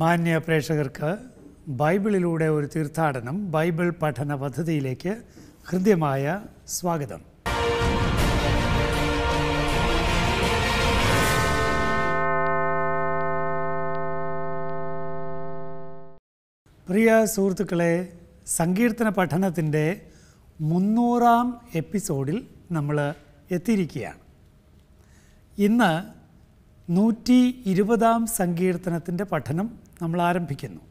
മാന്യ പ്രേക്ഷകർക്ക് ബൈബിളിലൂടെ ഒരു തീർത്ഥാടനം ബൈബിൾ പഠന പദ്ധതിയിലേക്ക് ഹൃദ്യമായ സ്വാഗതം പ്രിയ സുഹൃത്തുക്കളെ സങ്കീർത്തന പഠനത്തിൻ്റെ മുന്നൂറാം എപ്പിസോഡിൽ നമ്മൾ എത്തിയിരിക്കുകയാണ് ഇന്ന് നൂറ്റി ഇരുപതാം സങ്കീർത്തനത്തിൻ്റെ പഠനം നമ്മൾ ആരംഭിക്കുന്നു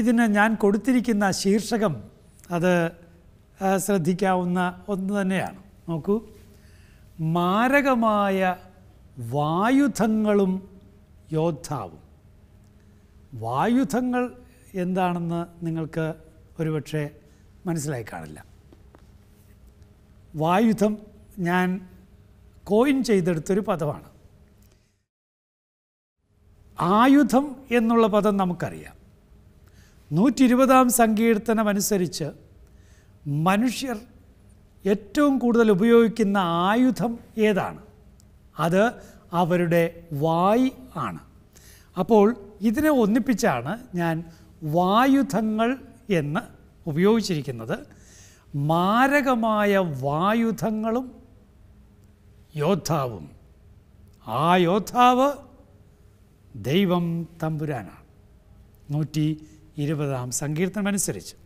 ഇതിന് ഞാൻ കൊടുത്തിരിക്കുന്ന ശീർഷകം അത് ശ്രദ്ധിക്കാവുന്ന ഒന്ന് തന്നെയാണ് നോക്കൂ മാരകമായ വായുധങ്ങളും യോദ്ധാവും വായുധങ്ങൾ എന്താണെന്ന് നിങ്ങൾക്ക് ഒരുപക്ഷെ മനസ്സിലായി കാണില്ല വായുധം ഞാൻ കോയിൻ ചെയ്തെടുത്തൊരു പദമാണ് ആയുധം എന്നുള്ള പദം നമുക്കറിയാം നൂറ്റി ഇരുപതാം സങ്കീർത്തനമനുസരിച്ച് മനുഷ്യർ ഏറ്റവും കൂടുതൽ ഉപയോഗിക്കുന്ന ആയുധം ഏതാണ് അത് അവരുടെ വായ് ആണ് അപ്പോൾ ഇതിനെ ഒന്നിപ്പിച്ചാണ് ഞാൻ വായുധങ്ങൾ എന്ന് ഉപയോഗിച്ചിരിക്കുന്നത് മാരകമായ വായുധങ്ങളും യോദ്ധാവും ആ യോദ്ധാവ് ദൈവം തമ്പുരാനാണ് നൂറ്റി ഇരുപതാം സങ്കീർത്തനമനുസരിച്ച്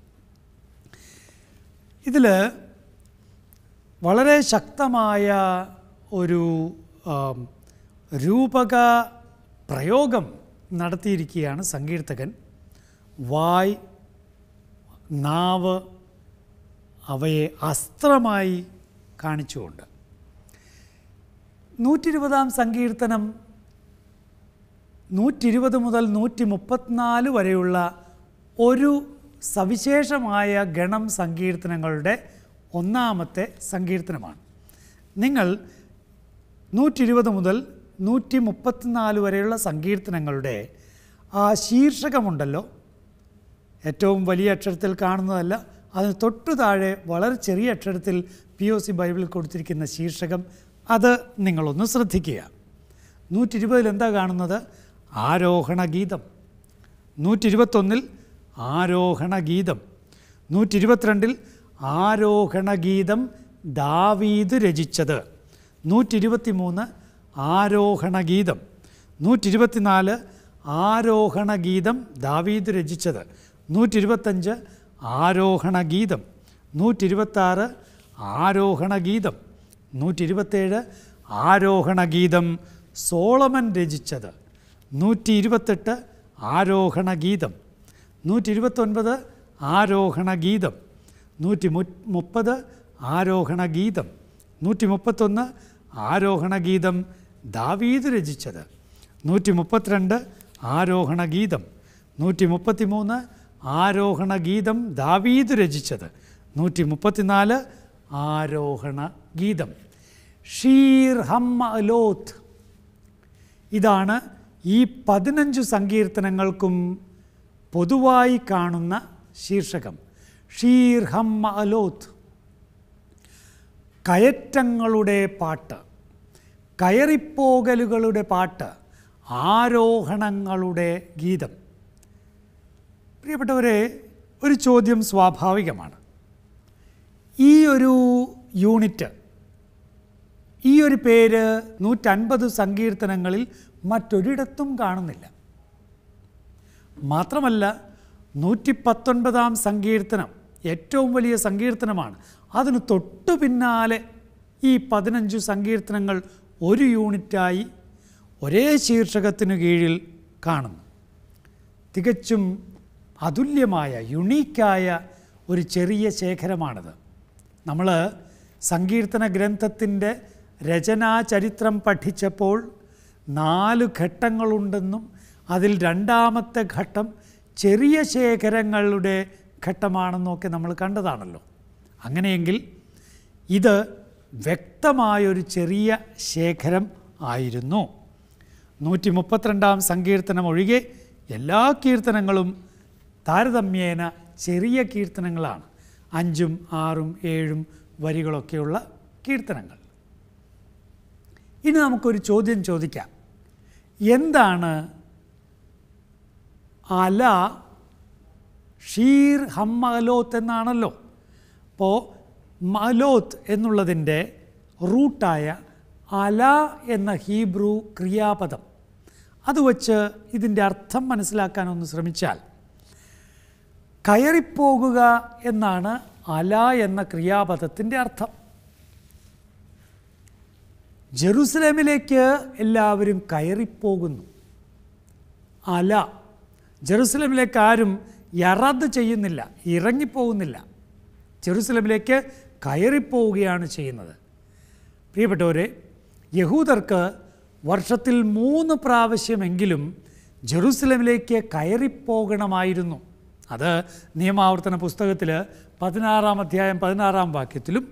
ഇതിൽ വളരെ ശക്തമായ ഒരു രൂപക പ്രയോഗം നടത്തിയിരിക്കുകയാണ് സങ്കീർത്തകൻ വായ് നാവ് അവയെ അസ്ത്രമായി കാണിച്ചുകൊണ്ട് നൂറ്റിരുപതാം സങ്കീർത്തനം നൂറ്റിരുപത് മുതൽ നൂറ്റി മുപ്പത്തിനാല് വരെയുള്ള ഒരു സവിശേഷമായ ഗണം സങ്കീർത്തനങ്ങളുടെ ഒന്നാമത്തെ സങ്കീർത്തനമാണ് നിങ്ങൾ നൂറ്റിരുപത് മുതൽ നൂറ്റി മുപ്പത്തിനാല് വരെയുള്ള സങ്കീർത്തനങ്ങളുടെ ആ ശീർഷകമുണ്ടല്ലോ ഏറ്റവും വലിയ അക്ഷരത്തിൽ കാണുന്നതല്ല അതിന് തൊട്ടു താഴെ വളരെ ചെറിയ അക്ഷരത്തിൽ പി ഒ സി ബൈബിളിൽ കൊടുത്തിരിക്കുന്ന ശീർഷകം അത് നിങ്ങളൊന്ന് ശ്രദ്ധിക്കുക നൂറ്റി ഇരുപതിൽ എന്താ കാണുന്നത് ആരോഹണ ഗീതം നൂറ്റി ഇരുപത്തൊന്നിൽ ആരോഹണ ഗീതം നൂറ്റി ഇരുപത്തിരണ്ടിൽ ആരോഹണ ഗീതം ദാവീദ് രചിച്ചത് നൂറ്റി ഇരുപത്തി മൂന്ന് ആരോഹണ ഗീതം നൂറ്റി ആരോഹണ ഗീതം ദാവീദ് രചിച്ചത് നൂറ്റി ഇരുപത്തഞ്ച് ആരോഹണ ഗീതം നൂറ്റിരുപത്താറ് ആരോഹണഗീതം നൂറ്റിരുപത്തേഴ് ഗീതം സോളമൻ രചിച്ചത് നൂറ്റി ഇരുപത്തെട്ട് ആരോഹണ ഗീതം നൂറ്റി ഇരുപത്തൊൻപത് ആരോഹണ ഗീതം നൂറ്റി മു മുപ്പത് ആരോഹണ ഗീതം നൂറ്റി മുപ്പത്തൊന്ന് ആരോഹണ ഗീതം ദാവീദ് രചിച്ചത് നൂറ്റി മുപ്പത്തിരണ്ട് ആരോഹണ ഗീതം നൂറ്റി മുപ്പത്തി മൂന്ന് ആരോഹണ ഗീതം ദാവീദ് രചിച്ചത് നൂറ്റി മുപ്പത്തിനാല് ആരോഹണ ഗീതം ഷീർ ഹമ്മ അലോത്ത് ഇതാണ് ഈ പതിനഞ്ച് സങ്കീർത്തനങ്ങൾക്കും പൊതുവായി കാണുന്ന ശീർഷകം ഷീർ ഹമ്മ അലോത്ത് കയറ്റങ്ങളുടെ പാട്ട് കയറിപ്പോകലുകളുടെ പാട്ട് ആരോഹണങ്ങളുടെ ഗീതം പ്രിയപ്പെട്ടവരെ ഒരു ചോദ്യം സ്വാഭാവികമാണ് ഈ ഒരു യൂണിറ്റ് ഈ ഒരു പേര് നൂറ്റൻപത് സങ്കീർത്തനങ്ങളിൽ മറ്റൊരിടത്തും കാണുന്നില്ല മാത്രമല്ല നൂറ്റി പത്തൊൻപതാം സങ്കീർത്തനം ഏറ്റവും വലിയ സങ്കീർത്തനമാണ് അതിന് തൊട്ടു പിന്നാലെ ഈ പതിനഞ്ച് സങ്കീർത്തനങ്ങൾ ഒരു യൂണിറ്റായി ഒരേ ശീർഷകത്തിനു കീഴിൽ കാണുന്നു തികച്ചും അതുല്യമായ യുണീക്കായ ഒരു ചെറിയ ശേഖരമാണിത് നമ്മൾ സങ്കീർത്തന ഗ്രന്ഥത്തിൻ്റെ ചരിത്രം പഠിച്ചപ്പോൾ നാല് ഘട്ടങ്ങളുണ്ടെന്നും അതിൽ രണ്ടാമത്തെ ഘട്ടം ചെറിയ ശേഖരങ്ങളുടെ ഘട്ടമാണെന്നൊക്കെ നമ്മൾ കണ്ടതാണല്ലോ അങ്ങനെയെങ്കിൽ ഇത് വ്യക്തമായൊരു ചെറിയ ശേഖരം ആയിരുന്നു നൂറ്റി മുപ്പത്തിരണ്ടാം സങ്കീർത്തനം ഒഴികെ എല്ലാ കീർത്തനങ്ങളും താരതമ്യേന ചെറിയ കീർത്തനങ്ങളാണ് അഞ്ചും ആറും ഏഴും വരികളൊക്കെയുള്ള കീർത്തനങ്ങൾ ഇനി നമുക്കൊരു ചോദ്യം ചോദിക്കാം എന്താണ് അല ഷീർ ഹമ്മലോത്ത് എന്നാണല്ലോ അപ്പോൾ മലോത്ത് എന്നുള്ളതിൻ്റെ റൂട്ടായ അല എന്ന ഹീബ്രു ക്രിയാപദം അത് വച്ച് ഇതിൻ്റെ അർത്ഥം മനസ്സിലാക്കാനൊന്ന് ശ്രമിച്ചാൽ കയറിപ്പോകുക എന്നാണ് അല എന്ന ക്രിയാപദത്തിൻ്റെ അർത്ഥം ജെറുസലേമിലേക്ക് എല്ലാവരും കയറിപ്പോകുന്നു അല ജെറുസലേമിലേക്ക് ആരും യറദ് ചെയ്യുന്നില്ല ഇറങ്ങിപ്പോകുന്നില്ല ജെറുസലേമിലേക്ക് കയറിപ്പോവുകയാണ് ചെയ്യുന്നത് പ്രിയപ്പെട്ടവരെ യഹൂദർക്ക് വർഷത്തിൽ മൂന്ന് പ്രാവശ്യമെങ്കിലും ജെറുസലേമിലേക്ക് കയറിപ്പോകണമായിരുന്നു അത് നിയമാവർത്തന പുസ്തകത്തിൽ പതിനാറാം അധ്യായം പതിനാറാം വാക്യത്തിലും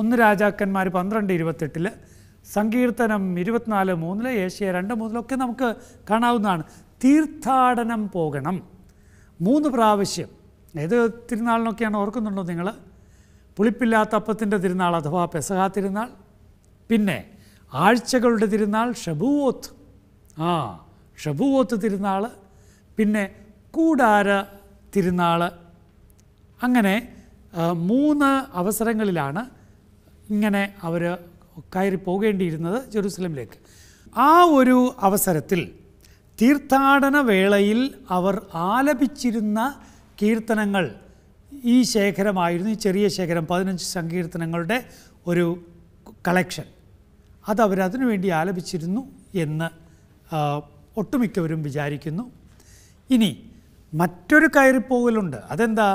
ഒന്ന് രാജാക്കന്മാർ പന്ത്രണ്ട് ഇരുപത്തെട്ടിൽ സങ്കീർത്തനം ഇരുപത്തിനാല് മൂന്നിൽ ഏഷ്യ രണ്ട് മൂന്നിലൊക്കെ നമുക്ക് കാണാവുന്നതാണ് തീർത്ഥാടനം പോകണം മൂന്ന് പ്രാവശ്യം ഏത് തിരുനാളിനൊക്കെയാണ് ഓർക്കുന്നുണ്ടോ നിങ്ങൾ പുളിപ്പില്ലാത്ത അപ്പത്തിൻ്റെ തിരുനാൾ അഥവാ പെസഹാ തിരുനാൾ പിന്നെ ആഴ്ചകളുടെ തിരുനാൾ ഷബുവോത്ത് ആ ഷബുവോത്ത് തിരുനാൾ പിന്നെ കൂടാര തിരുനാൾ അങ്ങനെ മൂന്ന് അവസരങ്ങളിലാണ് ഇങ്ങനെ അവർ കയറി പോകേണ്ടിയിരുന്നത് ജെറുസലമിലേക്ക് ആ ഒരു അവസരത്തിൽ തീർത്ഥാടന വേളയിൽ അവർ ആലപിച്ചിരുന്ന കീർത്തനങ്ങൾ ഈ ശേഖരമായിരുന്നു ഈ ചെറിയ ശേഖരം പതിനഞ്ച് സങ്കീർത്തനങ്ങളുടെ ഒരു കളക്ഷൻ അതവരതിനു വേണ്ടി ആലപിച്ചിരുന്നു എന്ന് ഒട്ടുമിക്കവരും വിചാരിക്കുന്നു ഇനി മറ്റൊരു കയറിപ്പോകലുണ്ട് അതെന്താ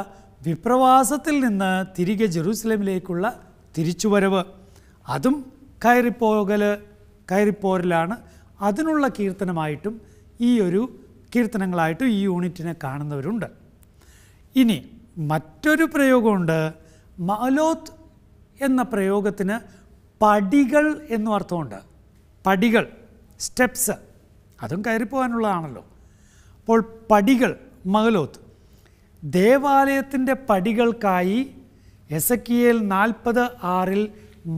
വിപ്രവാസത്തിൽ നിന്ന് തിരികെ ജെറൂസലേമിലേക്കുള്ള തിരിച്ചുവരവ് അതും കയറിപ്പോകൽ കയറിപ്പോരലാണ് അതിനുള്ള കീർത്തനമായിട്ടും ഈ ഒരു കീർത്തനങ്ങളായിട്ടും ഈ യൂണിറ്റിനെ കാണുന്നവരുണ്ട് ഇനി മറ്റൊരു പ്രയോഗമുണ്ട് മാലോത്ത് എന്ന പ്രയോഗത്തിന് പടികൾ എന്നു അർത്ഥമുണ്ട് പടികൾ സ്റ്റെപ്സ് അതും കയറിപ്പോകാനുള്ളതാണല്ലോ അപ്പോൾ പടികൾ മഹലോത്ത് ദേവാലയത്തിൻ്റെ പടികൾക്കായി എസക്കിയേൽ നാൽപ്പത് ആറിൽ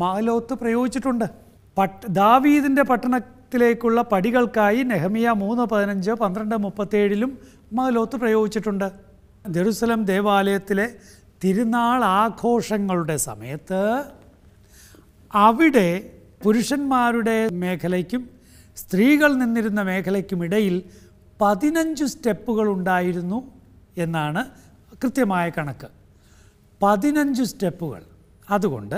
മഹലോത്ത് പ്രയോഗിച്ചിട്ടുണ്ട് പട്ട് ദാവീദിൻ്റെ പട്ടണത്തിലേക്കുള്ള പടികൾക്കായി നെഹമിയ മൂന്ന് പതിനഞ്ച് പന്ത്രണ്ട് മുപ്പത്തേഴിലും മഹലോത്ത് പ്രയോഗിച്ചിട്ടുണ്ട് ജെറുസലം ദേവാലയത്തിലെ തിരുനാൾ ആഘോഷങ്ങളുടെ സമയത്ത് അവിടെ പുരുഷന്മാരുടെ മേഖലയ്ക്കും സ്ത്രീകൾ നിന്നിരുന്ന മേഖലയ്ക്കും ഇടയിൽ പതിനഞ്ച് സ്റ്റെപ്പുകൾ ഉണ്ടായിരുന്നു എന്നാണ് കൃത്യമായ കണക്ക് പതിനഞ്ച് സ്റ്റെപ്പുകൾ അതുകൊണ്ട്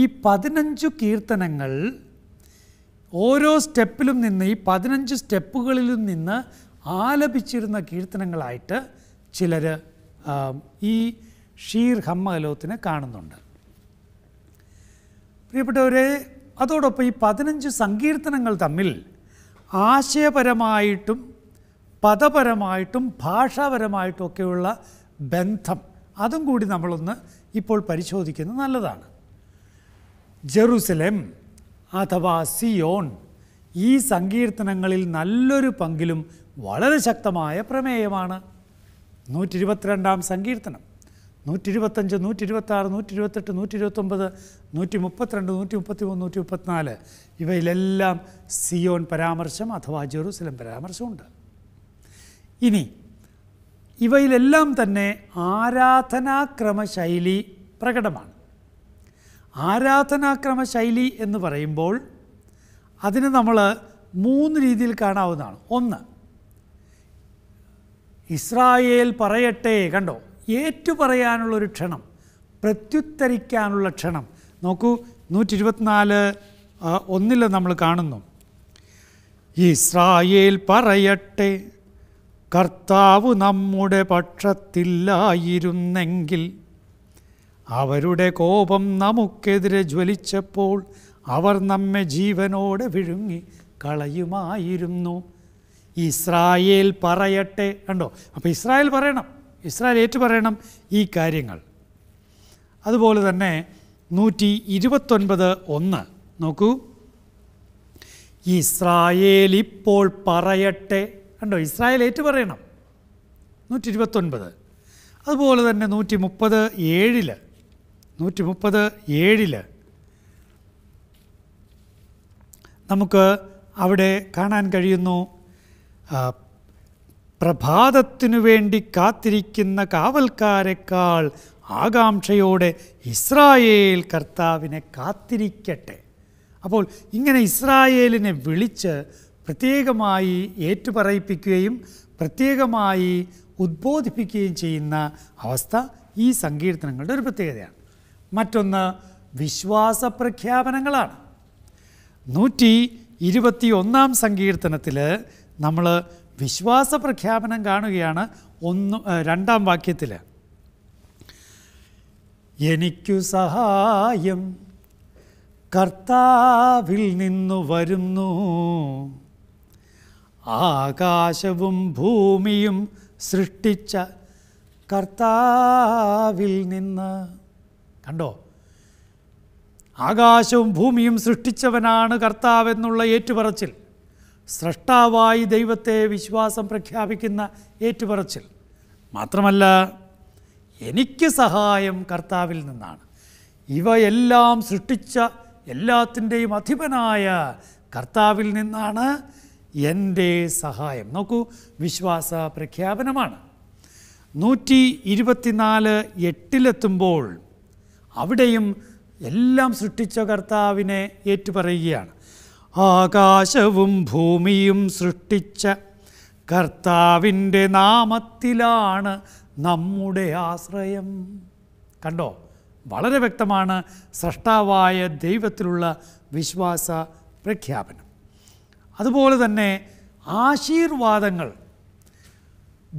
ഈ പതിനഞ്ച് കീർത്തനങ്ങൾ ഓരോ സ്റ്റെപ്പിലും നിന്ന് ഈ പതിനഞ്ച് സ്റ്റെപ്പുകളിലും നിന്ന് ആലപിച്ചിരുന്ന കീർത്തനങ്ങളായിട്ട് ചിലർ ഈ ഷീർ ഹമ്മലോത്തിനെ കാണുന്നുണ്ട് പ്രിയപ്പെട്ടവരെ അതോടൊപ്പം ഈ പതിനഞ്ച് സങ്കീർത്തനങ്ങൾ തമ്മിൽ ആശയപരമായിട്ടും പദപരമായിട്ടും ഭാഷാപരമായിട്ടുമൊക്കെയുള്ള ബന്ധം അതും കൂടി നമ്മളൊന്ന് ഇപ്പോൾ പരിശോധിക്കുന്നത് നല്ലതാണ് ജെറുസലേം അഥവാ സിയോൺ ഈ സങ്കീർത്തനങ്ങളിൽ നല്ലൊരു പങ്കിലും വളരെ ശക്തമായ പ്രമേയമാണ് നൂറ്റി ഇരുപത്തിരണ്ടാം സങ്കീർത്തനം നൂറ്റി ഇരുപത്തഞ്ച് നൂറ്റി ഇരുപത്താറ് നൂറ്റി ഇരുപത്തെട്ട് നൂറ്റി ഇരുപത്തൊമ്പത് നൂറ്റി മുപ്പത്തിരണ്ട് നൂറ്റി മുപ്പത്തി മൂന്ന് നൂറ്റി മുപ്പത്തിനാല് ഇവയിലെല്ലാം സിയോൺ പരാമർശം അഥവാ ജെറുസലം പരാമർശമുണ്ട് ഇനി ഇവയിലെല്ലാം തന്നെ ആരാധനാക്രമ ശൈലി പ്രകടമാണ് ആരാധനാക്രമ ശൈലി എന്ന് പറയുമ്പോൾ അതിനെ നമ്മൾ മൂന്ന് രീതിയിൽ കാണാവുന്നതാണ് ഒന്ന് ഇസ്രായേൽ പറയട്ടെ കണ്ടോ ഏറ്റുപറയാനുള്ളൊരു ക്ഷണം പ്രത്യുത്തരിക്കാനുള്ള ക്ഷണം നോക്കൂ നൂറ്റി ഇരുപത്തിനാല് ഒന്നിൽ നമ്മൾ കാണുന്നു ഇസ്രായേൽ പറയട്ടെ കർത്താവ് നമ്മുടെ പക്ഷത്തില്ലായിരുന്നെങ്കിൽ അവരുടെ കോപം നമുക്കെതിരെ ജ്വലിച്ചപ്പോൾ അവർ നമ്മെ ജീവനോടെ വിഴുങ്ങി കളയുമായിരുന്നു ഇസ്രായേൽ പറയട്ടെ കണ്ടോ അപ്പോൾ ഇസ്രായേൽ പറയണം ഇസ്രായേൽ ഏറ്റു പറയണം ഈ കാര്യങ്ങൾ അതുപോലെ തന്നെ നൂറ്റി ഇരുപത്തൊൻപത് ഒന്ന് നോക്കൂ ഇസ്രായേൽ ഇപ്പോൾ പറയട്ടെ കണ്ടോ ഇസ്രായേൽ പറയണം നൂറ്റി ഇരുപത്തൊൻപത് അതുപോലെ തന്നെ നൂറ്റി മുപ്പത് ഏഴിൽ നൂറ്റി മുപ്പത് ഏഴിൽ നമുക്ക് അവിടെ കാണാൻ കഴിയുന്നു പ്രഭാതത്തിനു വേണ്ടി കാത്തിരിക്കുന്ന കാവൽക്കാരെക്കാൾ ആകാംക്ഷയോടെ ഇസ്രായേൽ കർത്താവിനെ കാത്തിരിക്കട്ടെ അപ്പോൾ ഇങ്ങനെ ഇസ്രായേലിനെ വിളിച്ച് പ്രത്യേകമായി ഏറ്റുപറയിപ്പിക്കുകയും പ്രത്യേകമായി ഉദ്ബോധിപ്പിക്കുകയും ചെയ്യുന്ന അവസ്ഥ ഈ സങ്കീർത്തനങ്ങളുടെ ഒരു പ്രത്യേകതയാണ് മറ്റൊന്ന് വിശ്വാസ പ്രഖ്യാപനങ്ങളാണ് നൂറ്റി ഇരുപത്തി ഒന്നാം സങ്കീർത്തനത്തിൽ നമ്മൾ വിശ്വാസ പ്രഖ്യാപനം കാണുകയാണ് ഒന്ന് രണ്ടാം വാക്യത്തിൽ എനിക്കു സഹായം കർത്താവിൽ നിന്നു വരുന്നു ആകാശവും ഭൂമിയും സൃഷ്ടിച്ച കർത്താവിൽ നിന്ന് കണ്ടോ ആകാശവും ഭൂമിയും സൃഷ്ടിച്ചവനാണ് കർത്താവെന്നുള്ള ഏറ്റുപറച്ചിൽ സ്രഷ്ടാവായി ദൈവത്തെ വിശ്വാസം പ്രഖ്യാപിക്കുന്ന ഏറ്റുപറച്ചിൽ മാത്രമല്ല എനിക്ക് സഹായം കർത്താവിൽ നിന്നാണ് ഇവയെല്ലാം സൃഷ്ടിച്ച എല്ലാത്തിൻ്റെയും അധിപനായ കർത്താവിൽ നിന്നാണ് എൻ്റെ സഹായം നോക്കൂ വിശ്വാസ പ്രഖ്യാപനമാണ് നൂറ്റി ഇരുപത്തിനാല് എട്ടിലെത്തുമ്പോൾ അവിടെയും എല്ലാം സൃഷ്ടിച്ച കർത്താവിനെ ഏറ്റുപറയുകയാണ് ആകാശവും ഭൂമിയും സൃഷ്ടിച്ച കർത്താവിൻ്റെ നാമത്തിലാണ് നമ്മുടെ ആശ്രയം കണ്ടോ വളരെ വ്യക്തമാണ് സൃഷ്ടാവായ ദൈവത്തിലുള്ള വിശ്വാസ പ്രഖ്യാപനം അതുപോലെ തന്നെ ആശീർവാദങ്ങൾ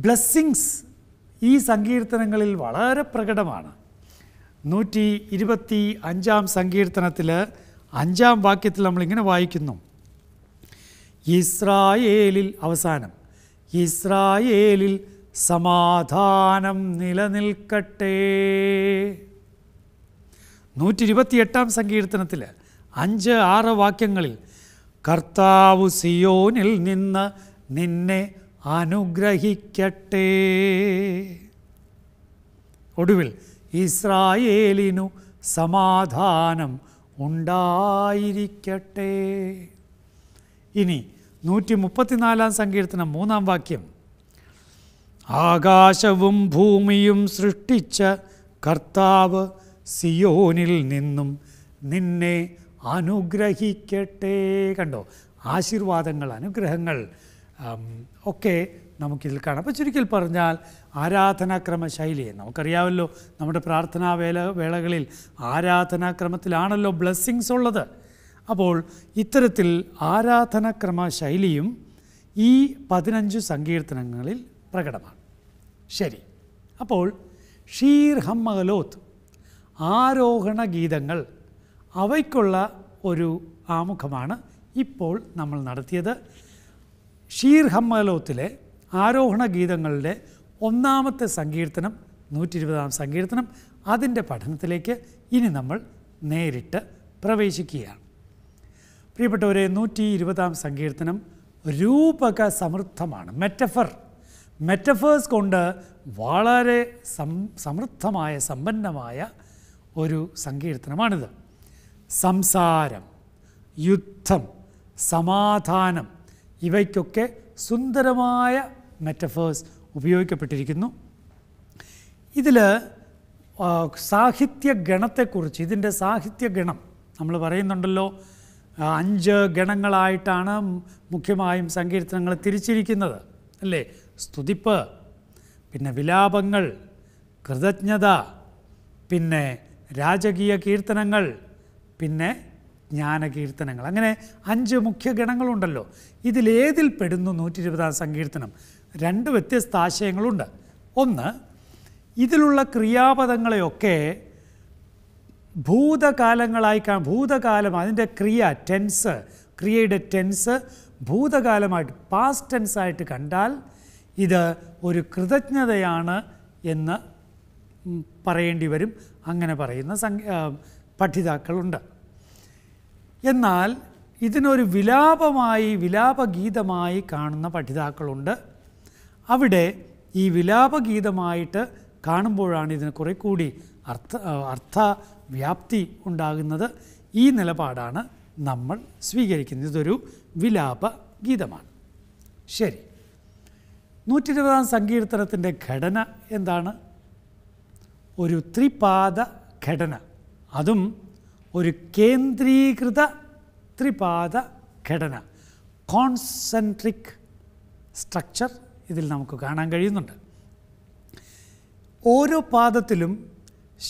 ബ്ലെസ്സിങ്സ് ഈ സങ്കീർത്തനങ്ങളിൽ വളരെ പ്രകടമാണ് നൂറ്റി ഇരുപത്തി അഞ്ചാം സങ്കീർത്തനത്തിൽ അഞ്ചാം വാക്യത്തിൽ നമ്മളിങ്ങനെ വായിക്കുന്നു ഇസ്രായേലിൽ അവസാനം ഇസ്രായേലിൽ സമാധാനം നിലനിൽക്കട്ടെ നൂറ്റി എട്ടാം സങ്കീർത്തനത്തിൽ അഞ്ച് ആറ് വാക്യങ്ങളിൽ കർത്താവ് സിയോനിൽ നിന്ന് നിന്നെ അനുഗ്രഹിക്കട്ടെ ഒടുവിൽ ഇസ്രായേലിനു സമാധാനം ഉണ്ടായിരിക്കട്ടെ ഇനി നൂറ്റി മുപ്പത്തിനാലാം സങ്കീർത്തനം മൂന്നാം വാക്യം ആകാശവും ഭൂമിയും സൃഷ്ടിച്ച കർത്താവ് സിയോനിൽ നിന്നും നിന്നെ അനുഗ്രഹിക്കട്ടെ കണ്ടോ ആശീർവാദങ്ങൾ അനുഗ്രഹങ്ങൾ ഒക്കെ നമുക്കിതിൽ കാണാം അപ്പോൾ ചുരുക്കിൽ പറഞ്ഞാൽ ആരാധനാക്രമ ശൈലിയെ നമുക്കറിയാമല്ലോ നമ്മുടെ പ്രാർത്ഥനാ വേല വേളകളിൽ ആരാധനാക്രമത്തിലാണല്ലോ ബ്ലെസ്സിങ്സ് ഉള്ളത് അപ്പോൾ ഇത്തരത്തിൽ ആരാധനാക്രമ ശൈലിയും ഈ പതിനഞ്ച് സങ്കീർത്തനങ്ങളിൽ പ്രകടമാണ് ശരി അപ്പോൾ ഷീർ ഹമ്മലോത്ത് ആരോഹണ ഗീതങ്ങൾ അവയ്ക്കുള്ള ഒരു ആമുഖമാണ് ഇപ്പോൾ നമ്മൾ നടത്തിയത് ഷീർ ഹമ്മലോത്തിലെ ആരോഹണ ഗീതങ്ങളുടെ ഒന്നാമത്തെ സങ്കീർത്തനം നൂറ്റി ഇരുപതാം സങ്കീർത്തനം അതിൻ്റെ പഠനത്തിലേക്ക് ഇനി നമ്മൾ നേരിട്ട് പ്രവേശിക്കുകയാണ് പ്രിയപ്പെട്ടവരെ നൂറ്റി ഇരുപതാം സങ്കീർത്തനം രൂപക സമൃദ്ധമാണ് മെറ്റഫർ മെറ്റഫേഴ്സ് കൊണ്ട് വളരെ സം സമൃദ്ധമായ സമ്പന്നമായ ഒരു സങ്കീർത്തനമാണിത് സംസാരം യുദ്ധം സമാധാനം ഇവയ്ക്കൊക്കെ സുന്ദരമായ മെറ്റഫേഴ്സ് ഉപയോഗിക്കപ്പെട്ടിരിക്കുന്നു ഇതിൽ ഗണത്തെക്കുറിച്ച് ഇതിൻ്റെ ഗണം നമ്മൾ പറയുന്നുണ്ടല്ലോ അഞ്ച് ഗണങ്ങളായിട്ടാണ് മുഖ്യമായും സങ്കീർത്തനങ്ങൾ തിരിച്ചിരിക്കുന്നത് അല്ലേ സ്തുതിപ്പ് പിന്നെ വിലാപങ്ങൾ കൃതജ്ഞത പിന്നെ രാജകീയ കീർത്തനങ്ങൾ പിന്നെ ജ്ഞാനകീർത്തനങ്ങൾ അങ്ങനെ അഞ്ച് മുഖ്യ ഗണങ്ങളുണ്ടല്ലോ ഇതിലേതിൽ പെടുന്നു നൂറ്റി ഇരുപതാം സങ്കീർത്തനം രണ്ട് വ്യത്യസ്ത ആശയങ്ങളുണ്ട് ഒന്ന് ഇതിലുള്ള ക്രിയാപദങ്ങളെയൊക്കെ ഭൂതകാലങ്ങളായി കാ ഭൂതകാലം അതിൻ്റെ ക്രിയ ടെൻസ് ക്രിയയുടെ ടെൻസ് ഭൂതകാലമായിട്ട് പാസ്റ്റ് ടെൻസായിട്ട് കണ്ടാൽ ഇത് ഒരു കൃതജ്ഞതയാണ് എന്ന് പറയേണ്ടി വരും അങ്ങനെ പറയുന്ന സംഖ്യ പഠിതാക്കളുണ്ട് എന്നാൽ ഇതിനൊരു വിലാപമായി വിലാപഗീതമായി കാണുന്ന പഠിതാക്കളുണ്ട് അവിടെ ഈ വിലാപഗീതമായിട്ട് കാണുമ്പോഴാണ് ഇതിന് കുറെ കൂടി അർത്ഥ അർത്ഥ വ്യാപ്തി ഉണ്ടാകുന്നത് ഈ നിലപാടാണ് നമ്മൾ സ്വീകരിക്കുന്നത് ഇതൊരു വിലാപ ഗീതമാണ് ശരി നൂറ്റി ഇരുപതാം സങ്കീർത്തനത്തിൻ്റെ ഘടന എന്താണ് ഒരു ത്രിപാദ ഘടന അതും ഒരു കേന്ദ്രീകൃത ത്രിപാദ ഘടന കോൺസെൻട്രിക് സ്ട്രക്ചർ ഇതിൽ നമുക്ക് കാണാൻ കഴിയുന്നുണ്ട് ഓരോ പാദത്തിലും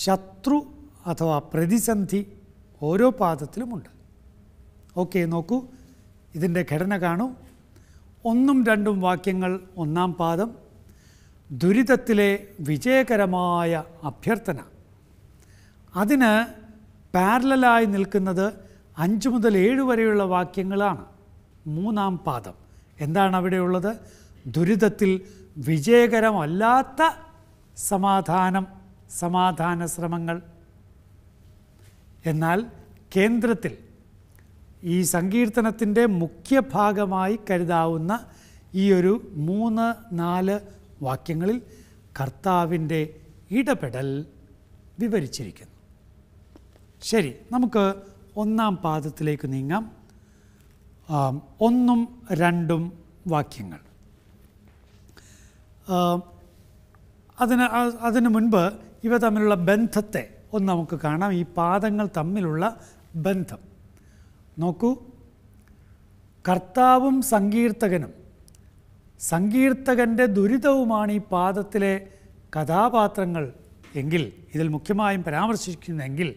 ശത്രു അഥവാ പ്രതിസന്ധി ഓരോ പാദത്തിലുമുണ്ട് ഓക്കെ നോക്കൂ ഇതിൻ്റെ ഘടന കാണൂ ഒന്നും രണ്ടും വാക്യങ്ങൾ ഒന്നാം പാദം ദുരിതത്തിലെ വിജയകരമായ അഭ്യർത്ഥന അതിന് പാരലായി നിൽക്കുന്നത് അഞ്ച് മുതൽ ഏഴ് വരെയുള്ള വാക്യങ്ങളാണ് മൂന്നാം പാദം എന്താണ് അവിടെയുള്ളത് ദുരിതത്തിൽ വിജയകരമല്ലാത്ത സമാധാനം സമാധാന ശ്രമങ്ങൾ എന്നാൽ കേന്ദ്രത്തിൽ ഈ സങ്കീർത്തനത്തിൻ്റെ മുഖ്യ ഭാഗമായി കരുതാവുന്ന ഈ ഒരു മൂന്ന് നാല് വാക്യങ്ങളിൽ കർത്താവിൻ്റെ ഇടപെടൽ വിവരിച്ചിരിക്കുന്നു ശരി നമുക്ക് ഒന്നാം പാദത്തിലേക്ക് നീങ്ങാം ഒന്നും രണ്ടും വാക്യങ്ങൾ അതിന് അതിനു മുൻപ് ഇവ തമ്മിലുള്ള ബന്ധത്തെ ഒന്ന് നമുക്ക് കാണാം ഈ പാദങ്ങൾ തമ്മിലുള്ള ബന്ധം നോക്കൂ കർത്താവും സങ്കീർത്തകനും സങ്കീർത്തകൻ്റെ ദുരിതവുമാണ് ഈ പാദത്തിലെ കഥാപാത്രങ്ങൾ എങ്കിൽ ഇതിൽ മുഖ്യമായും പരാമർശിക്കുന്നെങ്കിൽ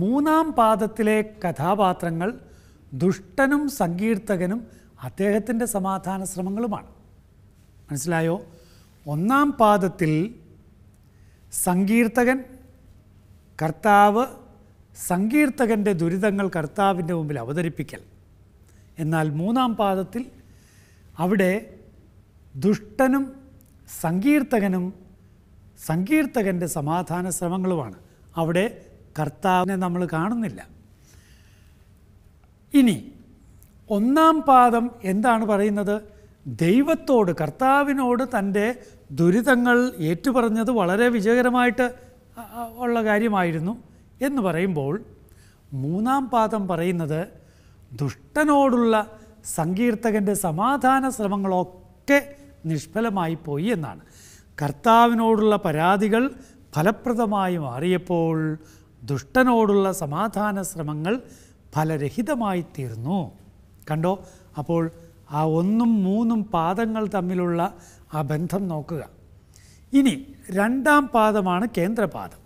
മൂന്നാം പാദത്തിലെ കഥാപാത്രങ്ങൾ ദുഷ്ടനും സങ്കീർത്തകനും അദ്ദേഹത്തിൻ്റെ സമാധാന ശ്രമങ്ങളുമാണ് മനസ്സിലായോ ഒന്നാം പാദത്തിൽ സങ്കീർത്തകൻ കർത്താവ് സങ്കീർത്തകൻ്റെ ദുരിതങ്ങൾ കർത്താവിൻ്റെ മുമ്പിൽ അവതരിപ്പിക്കൽ എന്നാൽ മൂന്നാം പാദത്തിൽ അവിടെ ദുഷ്ടനും സങ്കീർത്തകനും സങ്കീർത്തകൻ്റെ സമാധാന ശ്രമങ്ങളുമാണ് അവിടെ കർത്താവിനെ നമ്മൾ കാണുന്നില്ല ഇനി ഒന്നാം പാദം എന്താണ് പറയുന്നത് ദൈവത്തോട് കർത്താവിനോട് തൻ്റെ ദുരിതങ്ങൾ ഏറ്റുപറഞ്ഞത് വളരെ വിജയകരമായിട്ട് ഉള്ള കാര്യമായിരുന്നു എന്ന് പറയുമ്പോൾ മൂന്നാം പാദം പറയുന്നത് ദുഷ്ടനോടുള്ള സങ്കീർത്തകൻ്റെ സമാധാന ശ്രമങ്ങളൊക്കെ നിഷ്ഫലമായി പോയി എന്നാണ് കർത്താവിനോടുള്ള പരാതികൾ ഫലപ്രദമായി മാറിയപ്പോൾ ദുഷ്ടനോടുള്ള സമാധാന ശ്രമങ്ങൾ ഫലരഹിതമായി തീർന്നു കണ്ടോ അപ്പോൾ ആ ഒന്നും മൂന്നും പാദങ്ങൾ തമ്മിലുള്ള ആ ബന്ധം നോക്കുക ഇനി രണ്ടാം പാദമാണ് കേന്ദ്രപാദം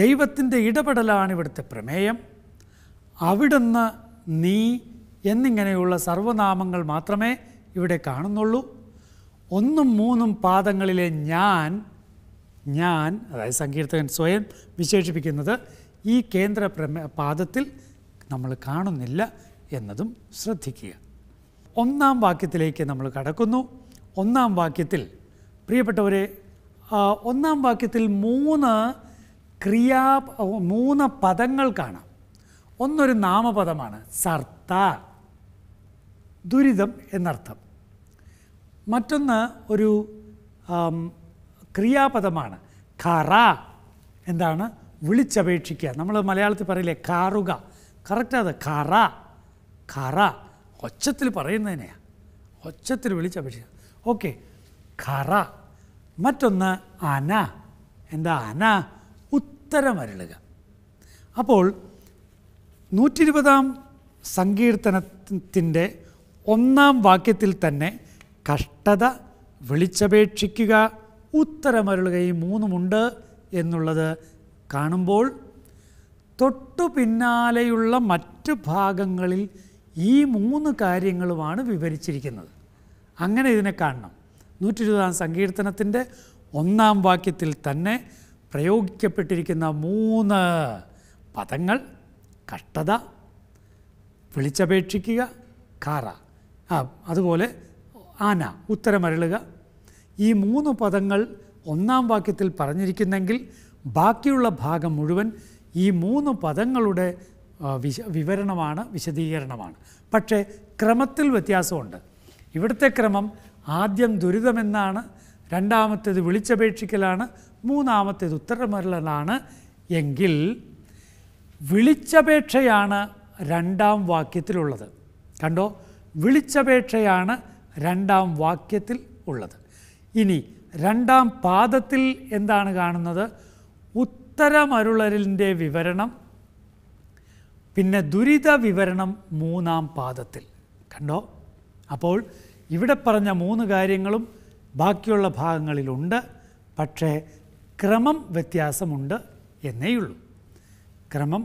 ദൈവത്തിൻ്റെ ഇടപെടലാണ് ഇവിടുത്തെ പ്രമേയം അവിടുന്ന് നീ എന്നിങ്ങനെയുള്ള സർവനാമങ്ങൾ മാത്രമേ ഇവിടെ കാണുന്നുള്ളൂ ഒന്നും മൂന്നും പാദങ്ങളിലെ ഞാൻ ഞാൻ അതായത് സങ്കീർത്തകൻ സ്വയം വിശേഷിപ്പിക്കുന്നത് ഈ കേന്ദ്ര പാദത്തിൽ നമ്മൾ കാണുന്നില്ല എന്നതും ശ്രദ്ധിക്കുക ഒന്നാം വാക്യത്തിലേക്ക് നമ്മൾ കടക്കുന്നു ഒന്നാം വാക്യത്തിൽ പ്രിയപ്പെട്ടവരെ ഒന്നാം വാക്യത്തിൽ മൂന്ന് ക്രിയാ മൂന്ന് പദങ്ങൾ കാണാം ഒന്നൊരു നാമപദമാണ് സർത്ത ദുരിതം എന്നർത്ഥം മറ്റൊന്ന് ഒരു ക്രിയാപദമാണ് കറ എന്താണ് വിളിച്ചപേക്ഷിക്കുക നമ്മൾ മലയാളത്തിൽ പറയില്ലേ കാറുക കറക്റ്റ് അത് കറ കറ ഒച്ചത്തിൽ പറയുന്നതിനെയാണ് ഒച്ചത്തിൽ വിളിച്ചപേക്ഷിക്കുക ഓക്കെ കറ മറ്റൊന്ന് അന എന്താ അന ഉത്തരമരുളുക അപ്പോൾ നൂറ്റി ഇരുപതാം സങ്കീർത്തനത്തിൻ്റെ ഒന്നാം വാക്യത്തിൽ തന്നെ കഷ്ടത വിളിച്ചപേക്ഷിക്കുക ഉത്തരമരുളുകയും മൂന്നുമുണ്ട് എന്നുള്ളത് കാണുമ്പോൾ തൊട്ടു പിന്നാലെയുള്ള മറ്റ് ഭാഗങ്ങളിൽ ഈ മൂന്ന് കാര്യങ്ങളുമാണ് വിവരിച്ചിരിക്കുന്നത് അങ്ങനെ ഇതിനെ കാണണം നൂറ്റി ഇരുപതാം സങ്കീർത്തനത്തിൻ്റെ ഒന്നാം വാക്യത്തിൽ തന്നെ പ്രയോഗിക്കപ്പെട്ടിരിക്കുന്ന മൂന്ന് പദങ്ങൾ കഷ്ടത വിളിച്ചപേക്ഷിക്കുക കാറ ആ അതുപോലെ ആന ഉത്തരമരളുക ഈ മൂന്ന് പദങ്ങൾ ഒന്നാം വാക്യത്തിൽ പറഞ്ഞിരിക്കുന്നെങ്കിൽ ബാക്കിയുള്ള ഭാഗം മുഴുവൻ ഈ മൂന്ന് പദങ്ങളുടെ വിശ വിവരണമാണ് വിശദീകരണമാണ് പക്ഷേ ക്രമത്തിൽ വ്യത്യാസമുണ്ട് ഇവിടുത്തെ ക്രമം ആദ്യം ദുരിതമെന്നാണ് രണ്ടാമത്തേത് വിളിച്ചപേക്ഷിക്കലാണ് മൂന്നാമത്തേത് ഉത്തരമരലാണ് എങ്കിൽ വിളിച്ചപേക്ഷയാണ് രണ്ടാം വാക്യത്തിലുള്ളത് കണ്ടോ വിളിച്ചപേക്ഷയാണ് രണ്ടാം വാക്യത്തിൽ ഉള്ളത് ഇനി രണ്ടാം പാദത്തിൽ എന്താണ് കാണുന്നത് ഉത്തരമരുളലിൻ്റെ വിവരണം പിന്നെ ദുരിത വിവരണം മൂന്നാം പാദത്തിൽ കണ്ടോ അപ്പോൾ ഇവിടെ പറഞ്ഞ മൂന്ന് കാര്യങ്ങളും ബാക്കിയുള്ള ഭാഗങ്ങളിലുണ്ട് പക്ഷേ ക്രമം വ്യത്യാസമുണ്ട് എന്നേയുള്ളൂ ക്രമം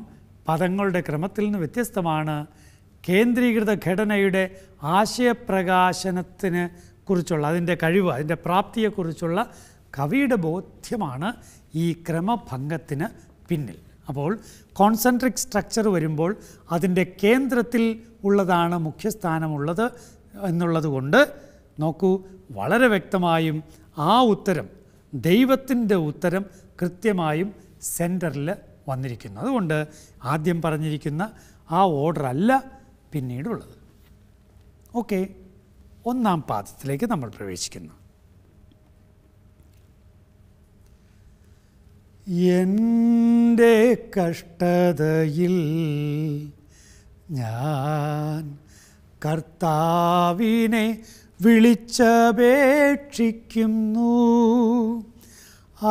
പദങ്ങളുടെ ക്രമത്തിൽ നിന്ന് വ്യത്യസ്തമാണ് കേന്ദ്രീകൃത ഘടനയുടെ ആശയപ്രകാശനത്തിന് കുറിച്ചുള്ള അതിൻ്റെ കഴിവ് അതിൻ്റെ പ്രാപ്തിയെക്കുറിച്ചുള്ള കവിയുടെ ബോധ്യമാണ് ഈ ക്രമഭംഗത്തിന് പിന്നിൽ അപ്പോൾ കോൺസെൻട്രിക് സ്ട്രക്ചർ വരുമ്പോൾ അതിൻ്റെ കേന്ദ്രത്തിൽ ഉള്ളതാണ് മുഖ്യസ്ഥാനമുള്ളത് എന്നുള്ളത് കൊണ്ട് നോക്കൂ വളരെ വ്യക്തമായും ആ ഉത്തരം ദൈവത്തിൻ്റെ ഉത്തരം കൃത്യമായും സെൻറ്ററിൽ വന്നിരിക്കുന്നു അതുകൊണ്ട് ആദ്യം പറഞ്ഞിരിക്കുന്ന ആ ഓർഡർ അല്ല പിന്നീടുള്ളത് ഓക്കേ ഒന്നാം പാദത്തിലേക്ക് നമ്മൾ പ്രവേശിക്കുന്നു എൻ്റെ കഷ്ടതയിൽ ഞാൻ കർത്താവിനെ വിളിച്ചപേക്ഷിക്കുന്നു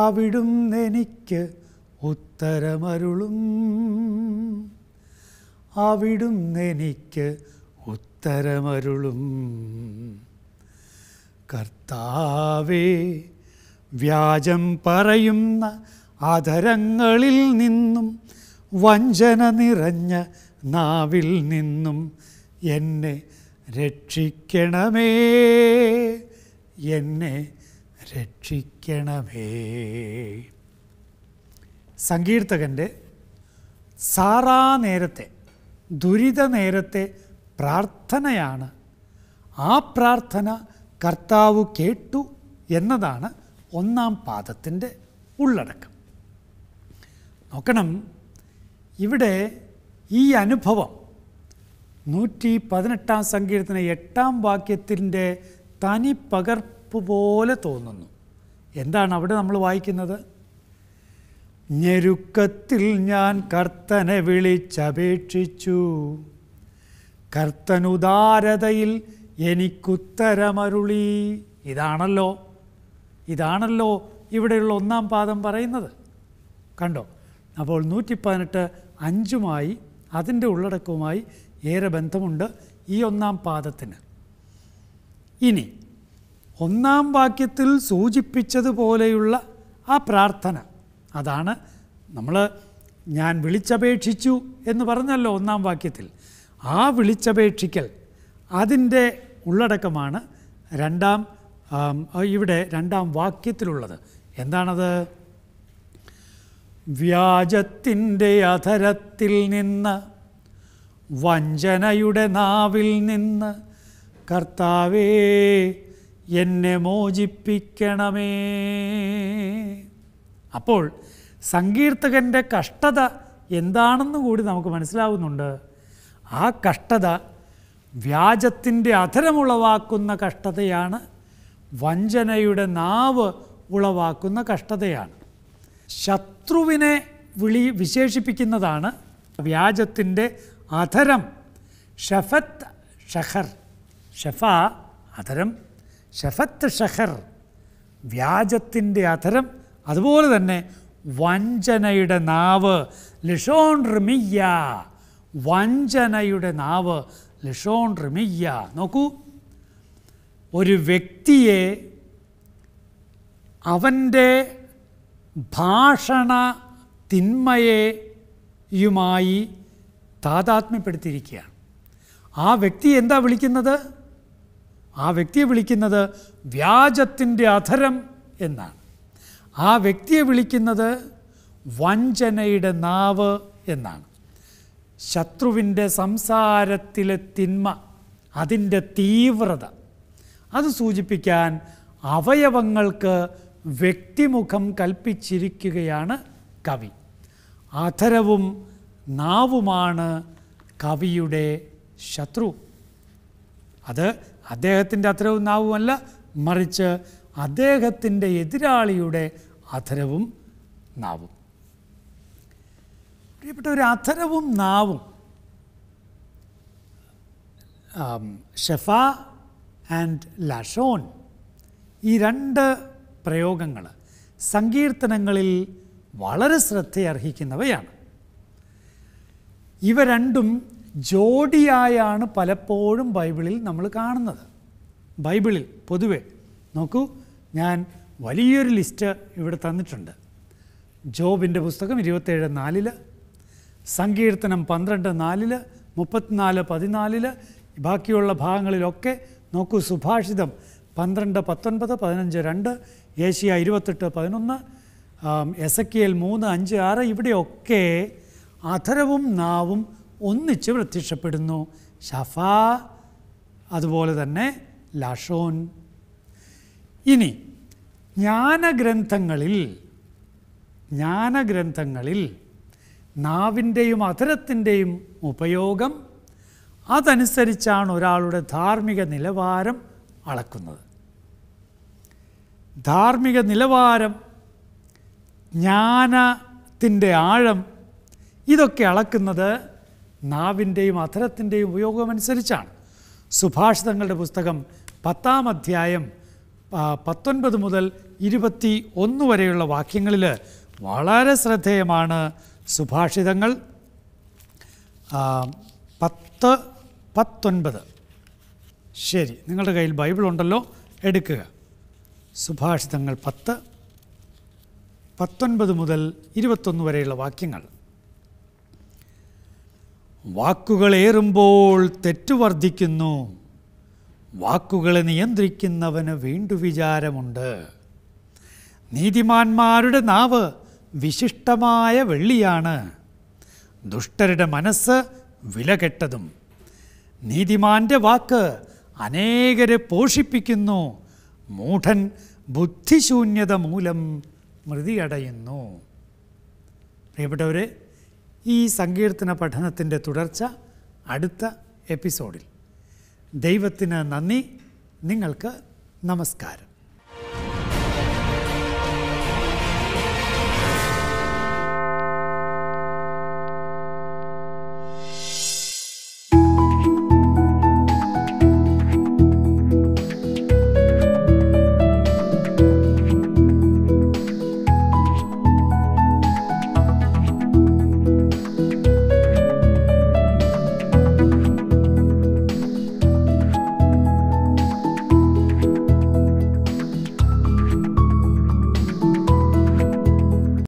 അവിടുന്ന് എനിക്ക് ഉത്തരമരുളും അവിടുന്ന് എനിക്ക് ഉത്തരമരുളും കർത്താവേ വ്യാജം പറയുന്ന ആധരങ്ങളിൽ നിന്നും വഞ്ചന നിറഞ്ഞ നാവിൽ നിന്നും എന്നെ രക്ഷിക്കണമേ എന്നെ രക്ഷിക്കണമേ സങ്കീർത്തകൻ്റെ സാറാ നേരത്തെ ദുരിത നേരത്തെ പ്രാർത്ഥനയാണ് ആ പ്രാർത്ഥന കർത്താവ് കേട്ടു എന്നതാണ് ഒന്നാം പാദത്തിൻ്റെ ഉള്ളടക്കം നോക്കണം ഇവിടെ ഈ അനുഭവം നൂറ്റി പതിനെട്ടാം സങ്കീർത്തന എട്ടാം വാക്യത്തിൻ്റെ തനി പകർപ്പ് പോലെ തോന്നുന്നു എന്താണ് അവിടെ നമ്മൾ വായിക്കുന്നത് ഞെരുക്കത്തിൽ ഞാൻ കർത്തനെ വിളിച്ചപേക്ഷിച്ചു കർത്തനുദാരതയിൽ എനിക്കുത്തരമരുളി ഇതാണല്ലോ ഇതാണല്ലോ ഇവിടെയുള്ള ഒന്നാം പാദം പറയുന്നത് കണ്ടോ അപ്പോൾ നൂറ്റി പതിനെട്ട് അഞ്ചുമായി അതിൻ്റെ ഉള്ളടക്കവുമായി ഏറെ ബന്ധമുണ്ട് ഈ ഒന്നാം പാദത്തിന് ഇനി ഒന്നാം വാക്യത്തിൽ സൂചിപ്പിച്ചതുപോലെയുള്ള ആ പ്രാർത്ഥന അതാണ് നമ്മൾ ഞാൻ വിളിച്ചപേക്ഷിച്ചു എന്ന് പറഞ്ഞല്ലോ ഒന്നാം വാക്യത്തിൽ ആ വിളിച്ചപേക്ഷിക്കൽ അതിൻ്റെ ഉള്ളടക്കമാണ് രണ്ടാം ഇവിടെ രണ്ടാം വാക്യത്തിലുള്ളത് എന്താണത് വ്യാജത്തിൻ്റെ അധരത്തിൽ നിന്ന് വഞ്ചനയുടെ നാവിൽ നിന്ന് കർത്താവേ എന്നെ മോചിപ്പിക്കണമേ അപ്പോൾ സങ്കീർത്തകൻ്റെ കഷ്ടത എന്താണെന്ന് കൂടി നമുക്ക് മനസ്സിലാവുന്നുണ്ട് ആ കഷ്ടത വ്യാജത്തിൻ്റെ അധരമുളവാക്കുന്ന കഷ്ടതയാണ് വഞ്ചനയുടെ നാവ് ഉളവാക്കുന്ന കഷ്ടതയാണ് ശത്രുവിനെ വിളി വിശേഷിപ്പിക്കുന്നതാണ് വ്യാജത്തിൻ്റെ അധരം ഷഫത്ത് ഷഹർ ഷഫ അധരം ഷഫത്ത് ഷഹർ വ്യാജത്തിൻ്റെ അധരം അതുപോലെ തന്നെ വഞ്ചനയുടെ നാവ് ലിഷോൺ റിമിയ വഞ്ചനയുടെ നാവ് ലിഷോൺ റിമിയ്യ നോക്കൂ ഒരു വ്യക്തിയെ അവൻ്റെ ഭാഷണ തിന്മയെയുമായി താതാത്മ്യപ്പെടുത്തിയിരിക്കുകയാണ് ആ വ്യക്തി എന്താ വിളിക്കുന്നത് ആ വ്യക്തിയെ വിളിക്കുന്നത് വ്യാജത്തിൻ്റെ അധരം എന്നാണ് ആ വ്യക്തിയെ വിളിക്കുന്നത് വഞ്ചനയുടെ നാവ് എന്നാണ് ശത്രുവിൻ്റെ സംസാരത്തിലെ തിന്മ അതിൻ്റെ തീവ്രത അത് സൂചിപ്പിക്കാൻ അവയവങ്ങൾക്ക് വ്യക്തിമുഖം കൽപ്പിച്ചിരിക്കുകയാണ് കവി അധരവും നാവുമാണ് കവിയുടെ ശത്രു അത് അദ്ദേഹത്തിൻ്റെ അധരവും നാവുമല്ല മറിച്ച് അദ്ദേഹത്തിൻ്റെ എതിരാളിയുടെ അധരവും നാവും പ്രിയപ്പെട്ട ഒരു അധരവും നാവും ഷെഫ ആൻഡ് ലാഷോൻ ഈ രണ്ട് പ്രയോഗങ്ങൾ സങ്കീർത്തനങ്ങളിൽ വളരെ ശ്രദ്ധയർഹിക്കുന്നവയാണ് ഇവ രണ്ടും ജോഡിയായാണ് പലപ്പോഴും ബൈബിളിൽ നമ്മൾ കാണുന്നത് ബൈബിളിൽ പൊതുവെ നോക്കൂ ഞാൻ വലിയൊരു ലിസ്റ്റ് ഇവിടെ തന്നിട്ടുണ്ട് ജോബിൻ്റെ പുസ്തകം ഇരുപത്തേഴ് നാലിൽ സങ്കീർത്തനം പന്ത്രണ്ട് നാലില് മുപ്പത്തിനാല് പതിനാലില് ബാക്കിയുള്ള ഭാഗങ്ങളിലൊക്കെ നോക്കൂ സുഭാഷിതം പന്ത്രണ്ട് പത്തൊൻപത് പതിനഞ്ച് രണ്ട് ഏഷ്യ ഇരുപത്തെട്ട് പതിനൊന്ന് എസ് കെ എൽ മൂന്ന് അഞ്ച് ആറ് ഇവിടെയൊക്കെ അധരവും നാവും ഒന്നിച്ച് പ്രത്യക്ഷപ്പെടുന്നു ഷഫ അതുപോലെ തന്നെ ലഷോൻ ഇനി ജ്ഞാനഗ്രന്ഥങ്ങളിൽ ജ്ഞാനഗ്രന്ഥങ്ങളിൽ നാവിൻ്റെയും അധരത്തിൻ്റെയും ഉപയോഗം അതനുസരിച്ചാണ് ഒരാളുടെ ധാർമ്മിക നിലവാരം അളക്കുന്നത് ധാർമ്മിക നിലവാരം ജ്ഞാനത്തിൻ്റെ ആഴം ഇതൊക്കെ അളക്കുന്നത് നാവിൻ്റെയും അധരത്തിൻ്റെയും ഉപയോഗമനുസരിച്ചാണ് സുഭാഷിതങ്ങളുടെ പുസ്തകം പത്താം അധ്യായം പത്തൊൻപത് മുതൽ ഇരുപത്തി ഒന്ന് വരെയുള്ള വാക്യങ്ങളിൽ വളരെ ശ്രദ്ധേയമാണ് സുഭാഷിതങ്ങൾ പത്ത് പത്തൊൻപത് ശരി നിങ്ങളുടെ കയ്യിൽ ബൈബിൾ ഉണ്ടല്ലോ എടുക്കുക സുഭാഷിതങ്ങൾ പത്ത് പത്തൊൻപത് മുതൽ ഇരുപത്തൊന്ന് വരെയുള്ള വാക്യങ്ങൾ വാക്കുകളേറുമ്പോൾ തെറ്റുവർദ്ധിക്കുന്നു വാക്കുകളെ നിയന്ത്രിക്കുന്നവന് വീണ്ടു വിചാരമുണ്ട് നീതിമാന്മാരുടെ നാവ് വിശിഷ്ടമായ വെള്ളിയാണ് ദുഷ്ടരുടെ മനസ്സ് വിലകെട്ടതും നീതിമാൻ്റെ വാക്ക് അനേകരെ പോഷിപ്പിക്കുന്നു മൂഢൻ ബുദ്ധിശൂന്യത മൂലം മൃതിയടയുന്നു പ്രിയപ്പെട്ടവരെ ഈ സങ്കീർത്തന പഠനത്തിൻ്റെ തുടർച്ച അടുത്ത എപ്പിസോഡിൽ ദൈവത്തിന് നന്ദി നിങ്ങൾക്ക് നമസ്കാരം